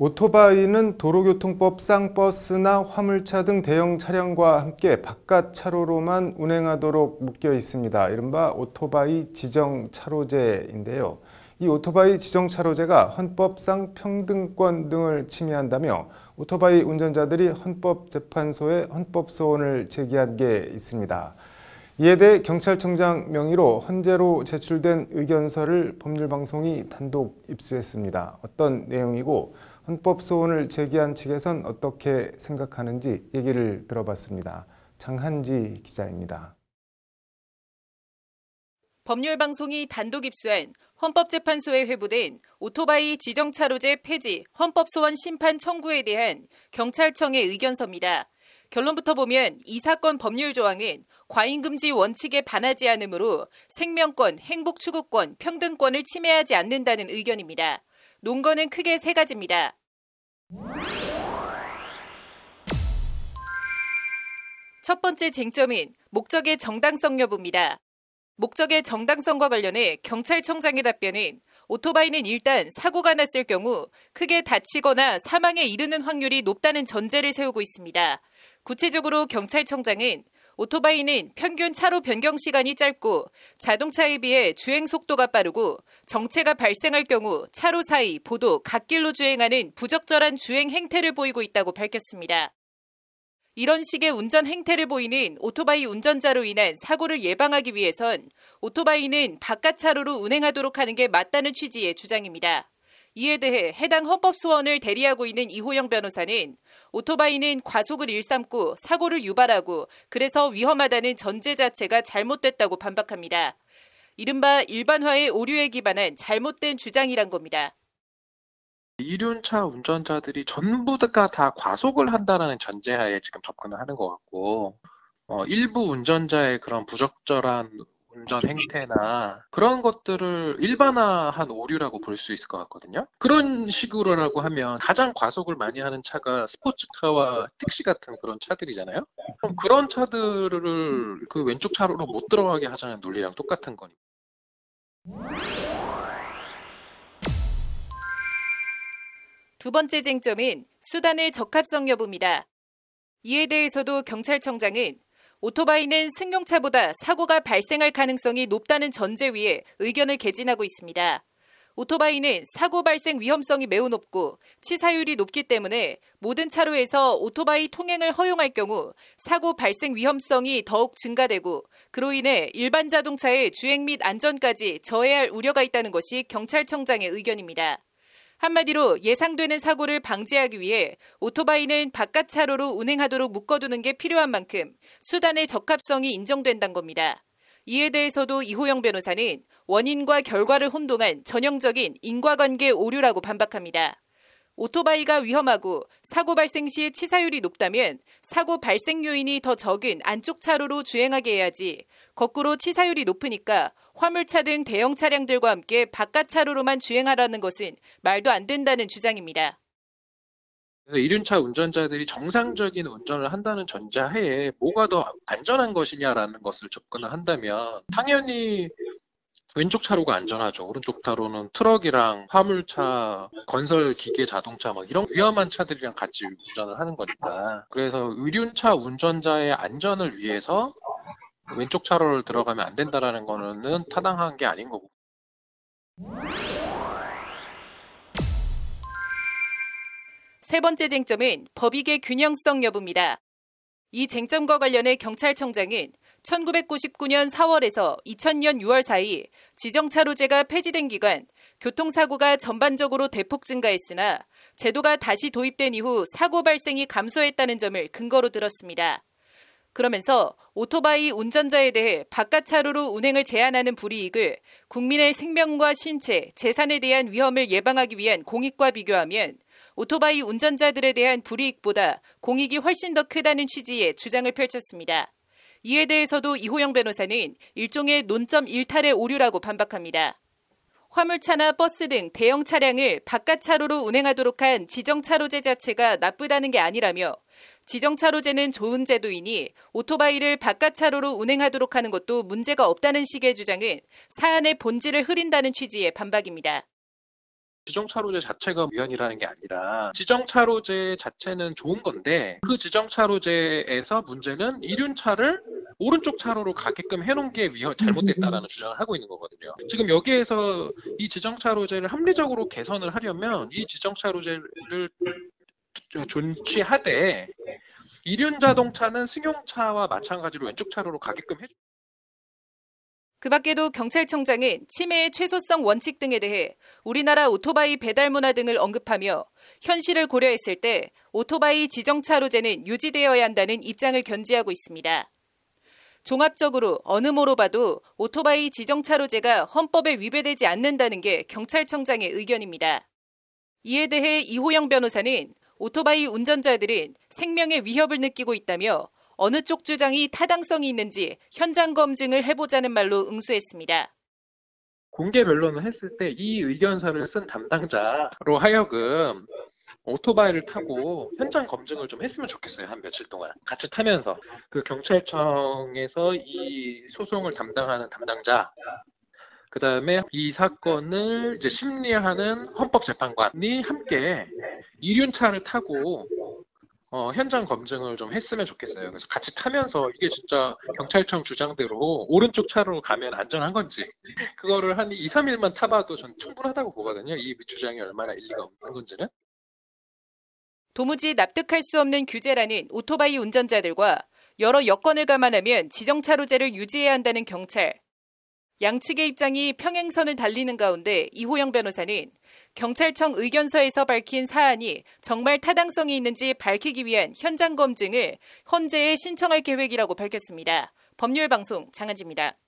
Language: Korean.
오토바이는 도로교통법상 버스나 화물차 등 대형 차량과 함께 바깥 차로로만 운행하도록 묶여 있습니다. 이른바 오토바이 지정차로제인데요. 이 오토바이 지정차로제가 헌법상 평등권 등을 침해한다며 오토바이 운전자들이 헌법재판소에 헌법소원을 제기한 게 있습니다. 이에 대해 경찰청장 명의로 헌재로 제출된 의견서를 법률방송이 단독 입수했습니다. 어떤 내용이고 헌법 소원을 제기한 측에선 어떻게 생각하는지 얘기를 들어봤습니다. 장한지 기자입니다. 법률방송이 단독 입수한 헌법재판소에 회부된 오토바이 지정차로제 폐지 헌법소원 심판 청구에 대한 경찰청의 의견서입니다. 결론부터 보면 이 사건 법률 조항은 과잉금지 원칙에 반하지 않으므로 생명권, 행복추구권, 평등권을 침해하지 않는다는 의견입니다. 논거는 크게 세 가지입니다. 첫 번째 쟁점인 목적의 정당성 여부입니다. 목적의 정당성과 관련해 경찰청장의 답변은 오토바이는 일단 사고가 났을 경우 크게 다치거나 사망에 이르는 확률이 높다는 전제를 세우고 있습니다. 구체적으로 경찰청장은 오토바이는 평균 차로 변경 시간이 짧고 자동차에 비해 주행 속도가 빠르고 정체가 발생할 경우 차로 사이, 보도, 갓길로 주행하는 부적절한 주행 행태를 보이고 있다고 밝혔습니다. 이런 식의 운전 행태를 보이는 오토바이 운전자로 인한 사고를 예방하기 위해선 오토바이는 바깥 차로로 운행하도록 하는 게 맞다는 취지의 주장입니다. 이에 대해 해당 헌법 소원을 대리하고 있는 이호영 변호사는 오토바이는 과속을 일삼고 사고를 유발하고 그래서 위험하다는 전제 자체가 잘못됐다고 반박합니다. 이른바 일반화의 오류에 기반한 잘못된 주장이란 겁니다. 이륜차 운전자들이 전부 가다 과속을 한다는 전제하에 지금 접근을 하는 것 같고 어, 일부 운전자의 그런 부적절한 운전 행태나 그런 것들을 일반화한 오류라고 볼 수 있을 것 같거든요. 그런 식으로라고 하면 가장 과속을 많이 하는 차가 스포츠카와 택시 같은 그런 차들이잖아요. 그럼 그런 차들을 그 왼쪽 차로로 못 들어가게 하자는 논리랑 똑같은 거니까. 두 번째 쟁점인 수단의 적합성 여부입니다. 이에 대해서도 경찰청장은 오토바이는 승용차보다 사고가 발생할 가능성이 높다는 전제 위에 의견을 개진하고 있습니다. 오토바이는 사고 발생 위험성이 매우 높고 치사율이 높기 때문에 모든 차로에서 오토바이 통행을 허용할 경우 사고 발생 위험성이 더욱 증가되고 그로 인해 일반 자동차의 주행 및 안전까지 저해할 우려가 있다는 것이 경찰청장의 의견입니다. 한마디로 예상되는 사고를 방지하기 위해 오토바이는 바깥 차로로 운행하도록 묶어두는 게 필요한 만큼 수단의 적합성이 인정된다는 겁니다. 이에 대해서도 이호영 변호사는 원인과 결과를 혼동한 전형적인 인과관계 오류라고 반박합니다. 오토바이가 위험하고 사고 발생 시 치사율이 높다면 사고 발생 요인이 더 적은 안쪽 차로로 주행하게 해야지 거꾸로 치사율이 높으니까 화물차 등 대형 차량들과 함께 바깥 차로로만 주행하라는 것은 말도 안 된다는 주장입니다. 그래 이륜차 운전자들이 정상적인 운전을 한다는 전제하에 뭐가 더 안전한 것이냐라는 것을 접근을 한다면 당연히 왼쪽 차로가 안전하죠. 오른쪽 차로는 트럭이랑 화물차, 건설 기계 자동차 막 이런 위험한 차들이랑 같이 운전을 하는 거니까. 그래서 의륜차 운전자의 안전을 위해서 왼쪽 차로를 들어가면 안 된다라는 거는 타당한 게 아닌 거고. 세 번째 쟁점은 법익의 균형성 여부입니다. 이 쟁점과 관련해 경찰청장은 1999년 4월에서 2000년 6월 사이 지정차로제가 폐지된 기간 교통사고가 전반적으로 대폭 증가했으나 제도가 다시 도입된 이후 사고 발생이 감소했다는 점을 근거로 들었습니다. 그러면서 오토바이 운전자에 대해 바깥 차로로 운행을 제한하는 불이익을 국민의 생명과 신체, 재산에 대한 위험을 예방하기 위한 공익과 비교하면 오토바이 운전자들에 대한 불이익보다 공익이 훨씬 더 크다는 취지의 주장을 펼쳤습니다. 이에 대해서도 이호영 변호사는 일종의 논점 일탈의 오류라고 반박합니다. 화물차나 버스 등 대형 차량을 바깥 차로로 운행하도록 한 지정차로제 자체가 나쁘다는 게 아니라며 지정차로제는 좋은 제도이니 오토바이를 바깥 차로로 운행하도록 하는 것도 문제가 없다는 식의 주장은 사안의 본질을 흐린다는 취지의 반박입니다. 지정차로제 자체가 위헌이라는 게 아니라 지정차로제 자체는 좋은 건데 그 지정차로제에서 문제는 이륜차를 오른쪽 차로로 가게끔 해놓은 게 위헌 잘못됐다라는 주장을 하고 있는 거거든요. 지금 여기에서 이 지정차로제를 합리적으로 개선을 하려면 이 지정차로제를 존치하되 이륜 자동차는 승용차와 마찬가지로 왼쪽 차로로 가게끔 해주. 그 밖에도 경찰청장은 치매의 최소성 원칙 등에 대해 우리나라 오토바이 배달 문화 등을 언급하며 현실을 고려했을 때 오토바이 지정차로제는 유지되어야 한다는 입장을 견지하고 있습니다. 종합적으로 어느 모로 봐도 오토바이 지정차로제가 헌법에 위배되지 않는다는 게 경찰청장의 의견입니다. 이에 대해 이호영 변호사는 오토바이 운전자들은 생명의 위협을 느끼고 있다며 어느 쪽 주장이 타당성이 있는지 현장 검증을 해보자는 말로 응수했습니다. 공개 변론을 했을 때 이 의견서를 쓴 담당자로 하여금 오토바이를 타고 현장 검증을 좀 했으면 좋겠어요. 한 며칠 동안 같이 타면서 그 경찰청에서 이 소송을 담당하는 담당자 그 다음에 이 사건을 이제 심리하는 헌법재판관이 함께 이륜차를 타고 어, 현장 검증을 좀 했으면 좋겠어요. 그래서 같이 타면서 이게 진짜 경찰청 주장대로 오른쪽 차로 가면 안전한 건지 그거를 한 2, 3일만 타봐도 전 충분하다고 보거든요. 이 주장이 얼마나 일리가 없는 건지는. 도무지 납득할 수 없는 규제라는 오토바이 운전자들과 여러 여건을 감안하면 지정차로제를 유지해야 한다는 경찰. 양측의 입장이 평행선을 달리는 가운데 이호영 변호사는 경찰청 의견서에서 밝힌 사안이 정말 타당성이 있는지 밝히기 위한 현장 검증을 헌재에 신청할 계획이라고 밝혔습니다. 법률방송 장한지입니다.